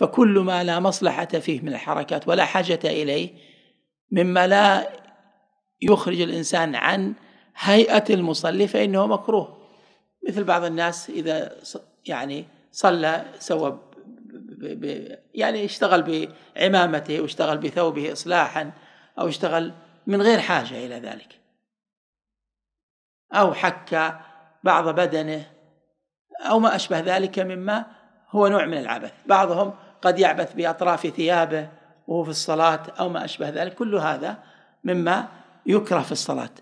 فكل ما لا مصلحة فيه من الحركات ولا حاجة إليه مما لا يخرج الإنسان عن هيئة المصلي فإنه مكروه مثل بعض الناس إذا يعني صلى سوى يعني اشتغل بعمامته واشتغل بثوبه إصلاحا أو اشتغل من غير حاجة إلى ذلك أو حك بعض بدنه أو ما أشبه ذلك مما هو نوع من العبث بعضهم قد يعبث باطراف ثيابه وهو في الصلاه او ما اشبه ذلك كل هذا مما يكره في الصلاه